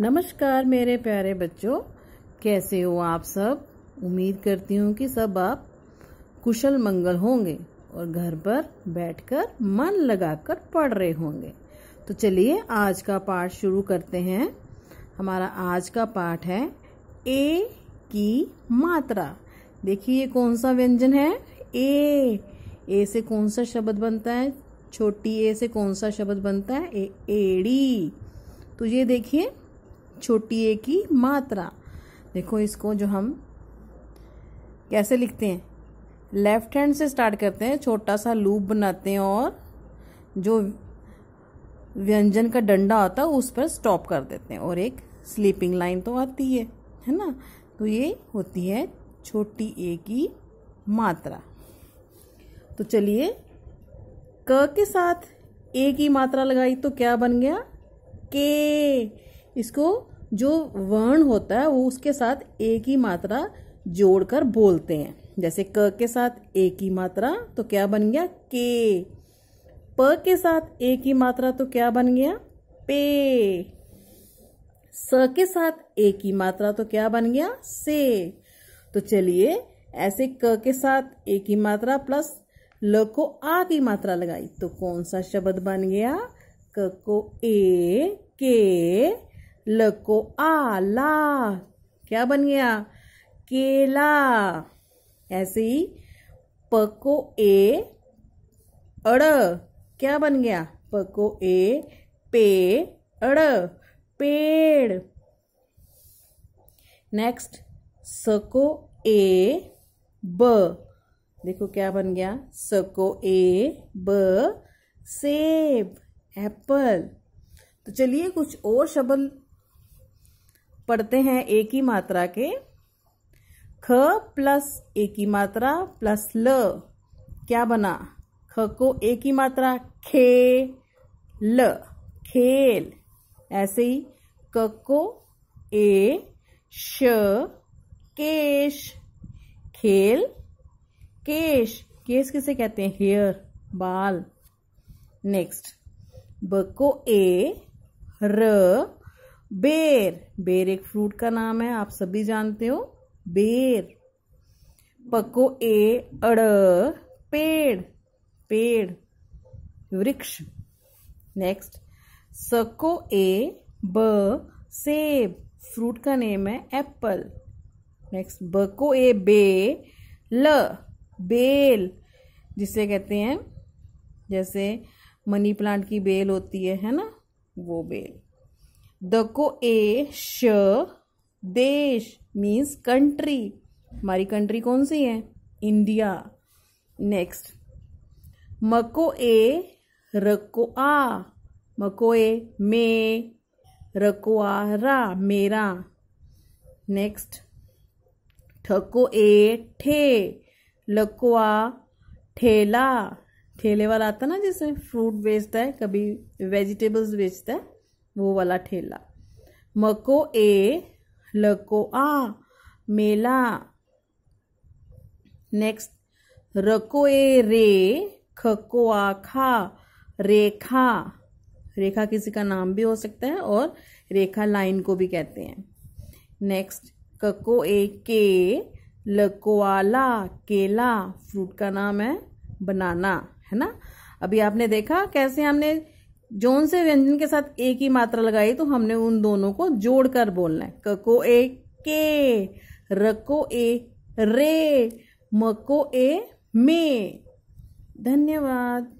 नमस्कार मेरे प्यारे बच्चों कैसे हो आप सब उम्मीद करती हूँ कि सब आप कुशल मंगल होंगे और घर पर बैठकर मन लगाकर पढ़ रहे होंगे तो चलिए आज का पाठ शुरू करते हैं हमारा आज का पाठ है ए की मात्रा देखिए ये कौन सा व्यंजन है ए ए से कौन सा शब्द बनता है छोटी ए से कौन सा शब्द बनता है ए एड़ी तो ये देखिए छोटी ए की मात्रा देखो इसको जो हम कैसे लिखते हैं लेफ्ट हैंड से स्टार्ट करते हैं छोटा सा लूप बनाते हैं और जो व्यंजन का डंडा होता है उस पर स्टॉप कर देते हैं और एक स्लीपिंग लाइन तो आती है है ना तो ये होती है छोटी ए की मात्रा तो चलिए क के साथ ए की मात्रा लगाई तो क्या बन गया के इसको जो वर्ण होता है वो उसके साथ एक ही मात्रा जोड़कर बोलते हैं जैसे क के साथ एक ही मात्रा तो क्या बन गया के प के साथ एक ही मात्रा तो क्या बन गया पे स के साथ एक ही मात्रा तो क्या बन गया से तो चलिए ऐसे क के साथ एक ही मात्रा प्लस ल को आ की मात्रा लगाई तो कौन सा शब्द बन गया क को ए के ल को आ ला क्या बन गया केला ऐसे ही प को ए अड़ क्या बन गया प को ए पे अड़ पेड़ नेक्स्ट सको ए ब देखो क्या बन गया सको ए ब सेब एप्पल तो चलिए कुछ और शब्द पढ़ते हैं एक ही मात्रा के ख प्लस एक ही मात्रा प्लस ल क्या बना ख को एक की मात्रा खे ल खेल ऐसे ही क को ए श केश खेल केश केश किसे कहते हैं हेयर बाल नेक्स्ट ब को ए र बेर बेर एक फ्रूट का नाम है आप सभी जानते हो बेर पको ए अड़ पेड़ पेड़ वृक्ष नेक्स्ट सको ए ब सेब फ्रूट का नेम है एप्पल नेक्स्ट बको ए बे ल बेल जिसे कहते हैं जैसे मनी प्लांट की बेल होती है है ना वो बेल दको ए श देश मीन्स कंट्री हमारी कंट्री कौन सी है इंडिया नेक्स्ट मको ए रको आ मको ए मे रको आ रा मेरा नेक्स्ट ठको ए ठे लको आ ठेला ठेले वाला आता ना जैसे फ्रूट बेचता है कभी वेजिटेबल्स बेचता है वो वाला ठेला मको ए लको आ मेला नेक्स्ट रको ए रे खको आ खा रेखा रेखा किसी का नाम भी हो सकता है और रेखा लाइन को भी कहते हैं नेक्स्ट कको ए के लकोआला केला फ्रूट का नाम है बनाना है ना अभी आपने देखा कैसे हमने जोन से व्यंजन के साथ ए की मात्रा लगाई तो हमने उन दोनों को जोड़कर बोलना है कको को ए के र को ए रे म को ए मे धन्यवाद